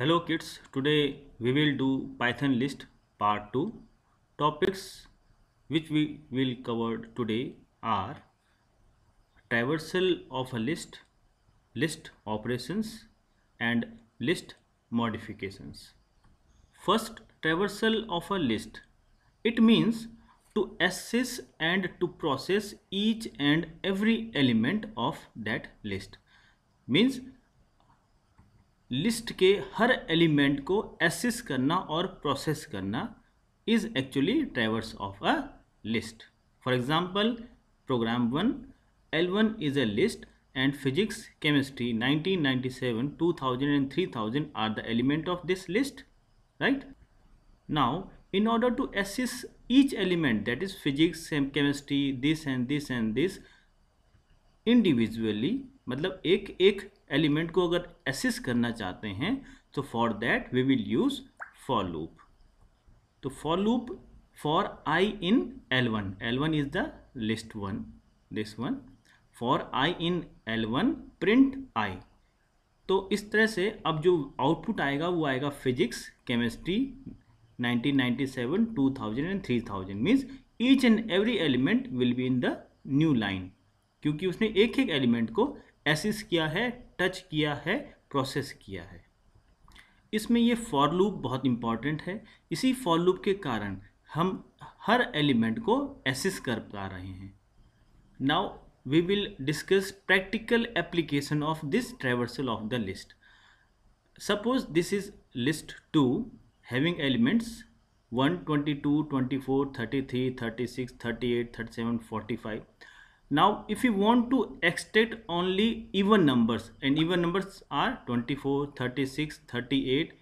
hello kids today we will do python list part 2 topics which we will cover today are traversal of a list list operations and list modifications first traversal of a list it means to access and to process each and every element of that list means list के हर element को access करना और process करना is actually traverse of a list for example program one L one is a list and physics chemistry nineteen seven two thousand and three thousand are the element of this list right now in order to access each element that is physics chemistry this and this and this individually मतलब एक एक element को अगर एसिस करना चाहते हैं तो for that we will use for loop तो for loop for I in L one L one is the list one this one for I in L one print I तो इस तरह से अब जो आउटपुट आएगा वो आएगा physics chemistry 1997 2000 and 3000 means each and every element will be in the new line क्योंकि उसने एक एक एलिमेंट को एसिस किया है टच किया है प्रोसेस किया है इसमें ये फॉर लूप बहुत इम्पॉर्टेंट है इसी फॉर लूप के कारण हम हर एलिमेंट को एसिस कर पा रहे हैं now we will discuss practical application of this traversal of the list suppose this is list two having elements one twenty two twenty four thirty three thirty six thirty eight thirty seven forty five now if you want to extract only even numbers and even numbers are 24 36 38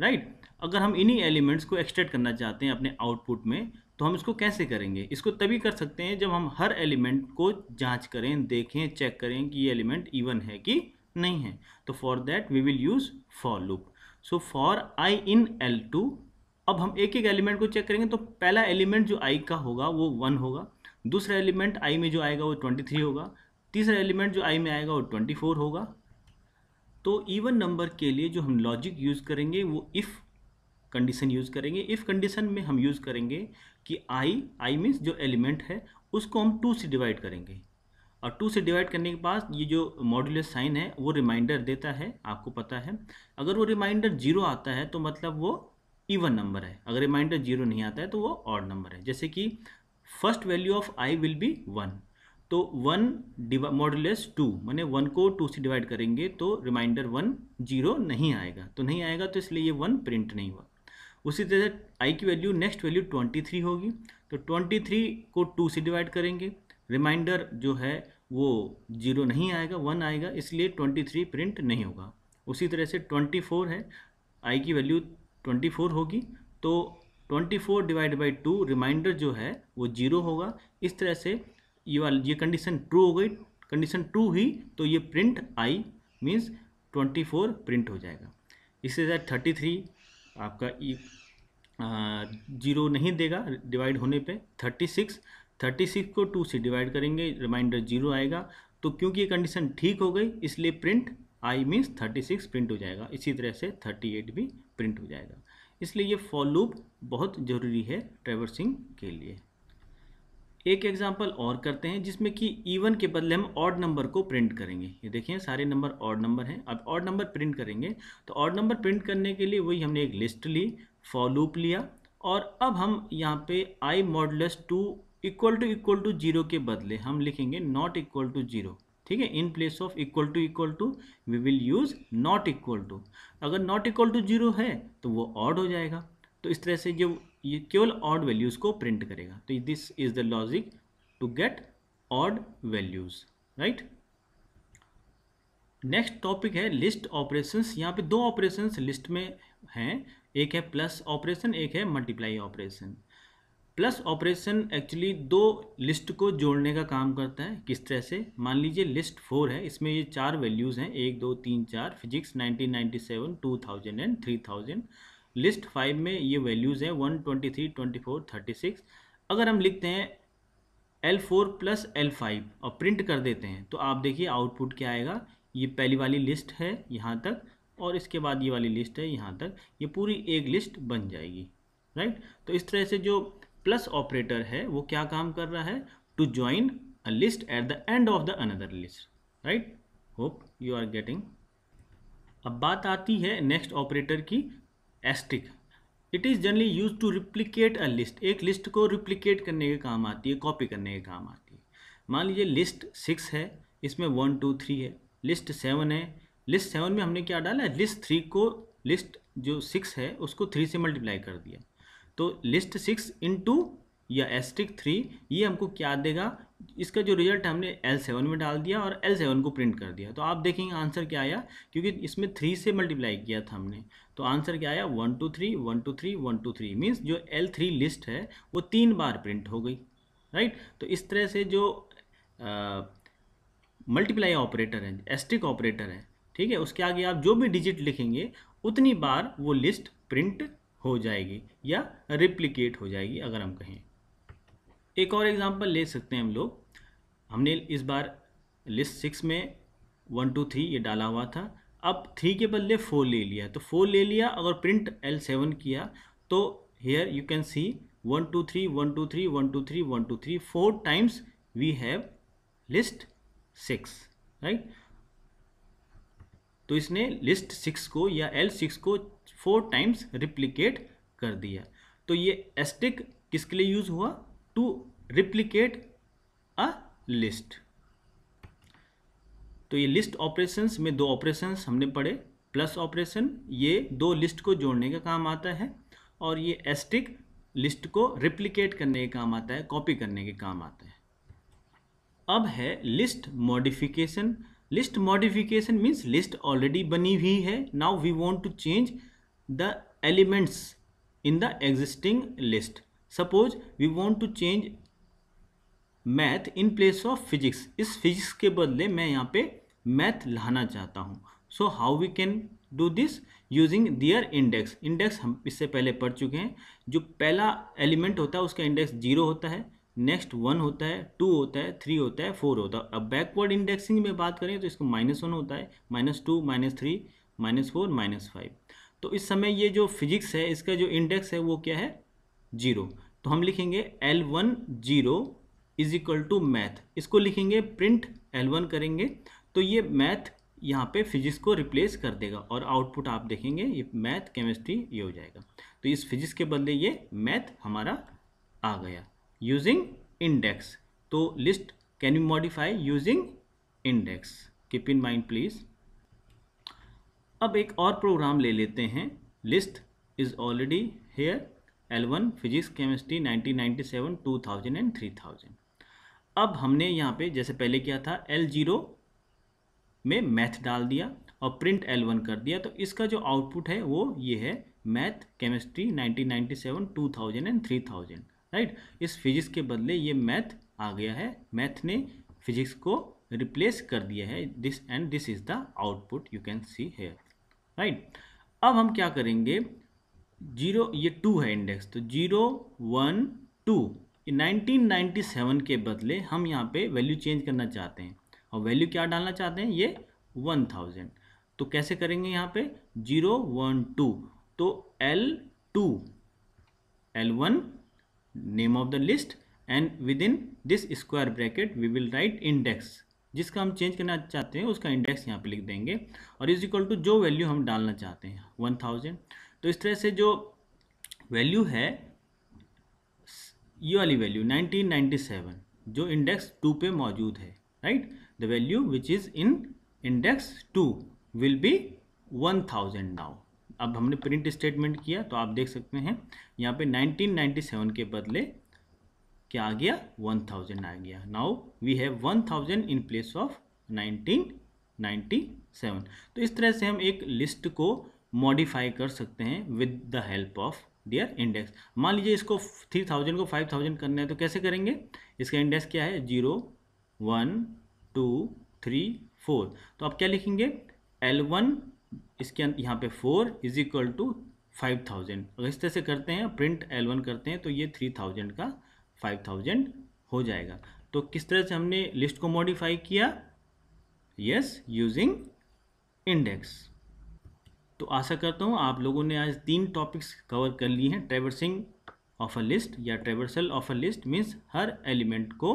right right? अगर हम इन्हीं elements को extract करना चाहते हैं अपने output में तो हम इसको कैसे करेंगे इसको तभी कर सकते हैं जब हम हर एलिमेंट को जांच करें देखें चेक करें कि ये एलिमेंट इवन है कि नहीं है तो for that we will use for loop so for I in L two अब हम एक एक एलिमेंट को चेक करेंगे तो पहला एलिमेंट जो आई का होगा वो वन होगा दूसरा एलिमेंट आई में जो आएगा वो ट्वेंटी थ्री होगा तीसरा एलिमेंट जो आई में आएगा वो ट्वेंटी फोर होगा तो इवन नंबर के लिए जो हम लॉजिक यूज़ करेंगे वो इफ़ कंडीशन यूज़ करेंगे इफ़ कंडीशन में हम यूज़ करेंगे कि आई आई मीन्स जो एलिमेंट है उसको हम टू से डिवाइड करेंगे और टू से डिवाइड करने के बाद ये जो मॉड्यूलर साइन है वो रिमाइंडर देता है आपको पता है अगर वो रिमाइंडर जीरो आता है तो मतलब वो इवन नंबर है अगर रिमाइंडर जीरो नहीं आता है तो वो ऑड नंबर है जैसे कि first value of I will be one तो वन मॉडलेस टू मैंने वन को टू से डिवाइड करेंगे तो रिमाइंडर वन जीरो नहीं आएगा तो नहीं आएगा तो इसलिए ये वन प्रिंट नहीं हुआ उसी तरह आई की value next value twenty three होगी तो ट्वेंटी थ्री को टू से डिवाइड करेंगे रिमाइंडर जो है वो जीरो नहीं आएगा वन आएगा इसलिए ट्वेंटी थ्री प्रिंट नहीं होगा उसी तरह से ट्वेंटी फोर है आई की वैल्यू ट्वेंटी फोर होगी तो twenty four divide by two remainder जो है वो जीरो होगा इस तरह से ये वाली ये कंडीशन ट्रू हो गई कंडीशन ट्रू हुई तो ये print I means twenty four print हो जाएगा इससे ज़्यादा थर्टी थ्री आपका जीरो नहीं देगा डिवाइड होने पे थर्टी सिक्स थर्टी सिक्स को टू से डिवाइड करेंगे रिमाइंडर जीरो आएगा तो क्योंकि ये कंडीशन ठीक हो गई इसलिए print I means thirty six print हो जाएगा इसी तरह से थर्टी एट भी प्रिंट हो जाएगा इसलिए ये फॉर लूप बहुत ज़रूरी है ट्रेवर्सिंग के लिए एक एग्जाम्पल और करते हैं जिसमें कि इवन के बदले हम ऑड नंबर को प्रिंट करेंगे ये देखिए सारे नंबर ऑड नंबर हैं अब ऑड नंबर प्रिंट करेंगे तो ऑड नंबर प्रिंट करने के लिए वही हमने एक लिस्ट ली फॉर लूप लिया और अब हम यहाँ पे I modulus two equal to equal to zero के बदले हम लिखेंगे नॉट इक्वल टू जीरो ठीक है in place of equal to equal to we will use not equal to अगर नॉट इक्वल टू जीरो है तो वो ऑड हो जाएगा तो इस तरह से जो ये केवल ऑड वैल्यूज़ को प्रिंट करेगा तो this is the logic to get odd values right next topic है लिस्ट ऑपरेशंस यहाँ पे दो ऑपरेशंस लिस्ट में हैं एक है प्लस ऑपरेशन एक है multiply operation plus operation actually दो लिस्ट को जोड़ने का काम करता है किस तरह से मान लीजिए लिस्ट फोर है इसमें ये चार वैल्यूज़ हैं एक दो तीन चार फिजिक्स 1997 2000 एंड 3000 लिस्ट फाइव में ये वैल्यूज़ हैं 123 24 36 अगर हम लिखते हैं L four plus L five और प्रिंट कर देते हैं तो आप देखिए आउटपुट क्या आएगा ये पहली वाली लिस्ट है यहाँ तक और इसके बाद ये वाली लिस्ट है यहाँ तक ये पूरी एक लिस्ट बन जाएगी राइट तो इस तरह से जो प्लस ऑपरेटर है वो क्या काम कर रहा है to join a list at the end of the another list right hope you are getting अब बात आती है नेक्स्ट ऑपरेटर की asterisk it is generally use to replicate a list एक लिस्ट को रिप्लीकेट करने के काम आती है कॉपी करने के काम आती है मान लीजिए लिस्ट सिक्स है इसमें वन टू थ्री है लिस्ट सेवन है लिस्ट सेवन में हमने क्या डाला है लिस्ट थ्री को लिस्ट जो सिक्स है उसको थ्री से मल्टीप्लाई कर दिया तो लिस्ट सिक्स इन टू या एस्ट्रिक थ्री ये हमको क्या देगा इसका जो रिजल्ट हमने एल सेवन में डाल दिया और एल सेवन को प्रिंट कर दिया तो आप देखेंगे आंसर क्या आया क्योंकि इसमें थ्री से मल्टीप्लाई किया था हमने तो आंसर क्या आया one two three one two three one two three means जो एल थ्री लिस्ट है वो तीन बार प्रिंट हो गई राइट तो इस तरह से जो मल्टीप्लाई ऑपरेटर है एस्ट्रिक ऑपरेटर है ठीक है उसके आगे आप जो भी डिजिट लिखेंगे उतनी बार वो लिस्ट प्रिंट हो जाएगी या रिप्लीकेट हो जाएगी अगर हम कहें एक और एग्जांपल ले सकते हैं हम लोग हमने इस बार लिस्ट सिक्स में वन टू थ्री ये डाला हुआ था अब थ्री के बदले फोर ले लिया तो फोर ले लिया अगर प्रिंट एल सेवन किया तो here you can see one two three one two three one two three one two three four times we have list six right तो इसने लिस्ट सिक्स को या एल सिक्स को फोर टाइम्स रिप्लीकेट कर दिया तो ये एस्टिक किसके लिए यूज हुआ टू रिप्लीकेट अ लिस्ट तो ये लिस्ट ऑपरेशंस में दो ऑपरेशंस हमने पढ़े प्लस ऑपरेशन ये दो लिस्ट को जोड़ने का काम आता है और ये एस्टिक लिस्ट को रिप्लीकेट करने का काम आता है कॉपी करने के काम आता है अब है list modification list modification means list already बनी हुई है now we want to change the elements in the existing list suppose we want to change math in place of physics इस फिजिक्स के बदले मैं यहाँ पे मैथ लाना चाहता हूँ so how we can do this using their index index हम इससे पहले पढ़ चुके हैं जो पहला एलिमेंट होता है उसका इंडेक्स जीरो होता है नेक्स्ट वन होता है टू होता है थ्री होता है फोर होता है अब बैकवर्ड इंडेक्सिंग में बात करें तो इसको माइनस वन होता है minus two minus three minus four minus five तो इस समय ये जो फिजिक्स है इसका जो इंडेक्स है वो क्या है जीरो तो हम लिखेंगे L one zero is equal to math इसको लिखेंगे प्रिंट एल वन करेंगे तो ये मैथ यहाँ पे फिजिक्स को रिप्लेस कर देगा और आउटपुट आप देखेंगे ये मैथ केमिस्ट्री ये हो जाएगा तो इस फिजिक्स के बदले ये मैथ हमारा आ गया यूजिंग इंडेक्स तो list can you modify using index keep in mind please अब एक और प्रोग्राम ले लेते हैं list is already here L one physics chemistry 1997, 2000 and 3000 अब हमने यहाँ पे जैसे पहले किया था एल जीरो में मैथ डाल दिया और प्रिंट एल वन कर दिया तो इसका जो आउटपुट है वो ये है मैथ केमिस्ट्री 1997, 2000 एंड 3000 राइट इस फिजिक्स के बदले ये मैथ आ गया है मैथ ने फिजिक्स को रिप्लेस कर दिया है this and this is the output you can see here right अब हम क्या करेंगे जीरो ये टू है इंडेक्स तो zero one two nineteen ninety seven के बदले हम यहाँ पे वैल्यू चेंज करना चाहते हैं और वैल्यू क्या डालना चाहते हैं ये वन थाउजेंड तो कैसे करेंगे यहाँ पे जीरो वन टू तो L two L one name of the list and within this square bracket we will write index जिसका हम चेंज करना चाहते हैं उसका इंडेक्स यहाँ पे लिख देंगे और इज इक्वल टू जो वैल्यू हम डालना चाहते हैं वन थाउजेंड तो इस तरह से जो वैल्यू है ये वाली वैल्यू नाइनटीन नाइन्टी सेवन जो इंडेक्स टू पे मौजूद है right the value which is in index two will be one thousand now अब हमने प्रिंट स्टेटमेंट किया तो आप देख सकते हैं यहाँ पे 1997 के बदले क्या आ गया वन थाउजेंड आ गया now we have one thousand in place of nineteen ninety seven तो इस तरह से हम एक लिस्ट को मॉडिफाई कर सकते हैं with the help of their index मान लीजिए इसको थ्री थाउजेंड को फाइव थाउजेंड करना है तो कैसे करेंगे इसका इंडेक्स क्या है zero one two three four तो आप क्या लिखेंगे एल वन इसके अंदर यहाँ पे four is equal to five thousand अगर इस तरह से करते हैं प्रिंट एल वन करते हैं तो ये थ्री थाउजेंड का फाइव थाउजेंड हो जाएगा तो किस तरह से हमने लिस्ट को मॉडिफाई किया यस यूजिंग इंडेक्स तो आशा करता हूँ आप लोगों ने आज तीन टॉपिक्स कवर कर लिए हैं ट्रेवर्सिंग ऑफ अ लिस्ट या traversal of a list means हर एलिमेंट को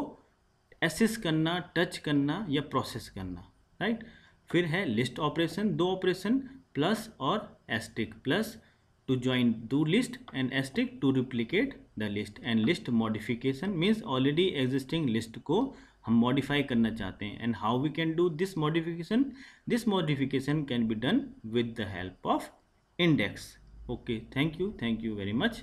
एसेस करना टच करना या प्रोसेस करना राइट right? फिर है लिस्ट ऑपरेशन दो ऑपरेशन प्लस और asterisk plus to join do list and stick to replicate the list and list modification means already existing list ko hum modify karna chahte hain and how we can do this modification this modification can be done with the help of index okay thank you thank you very much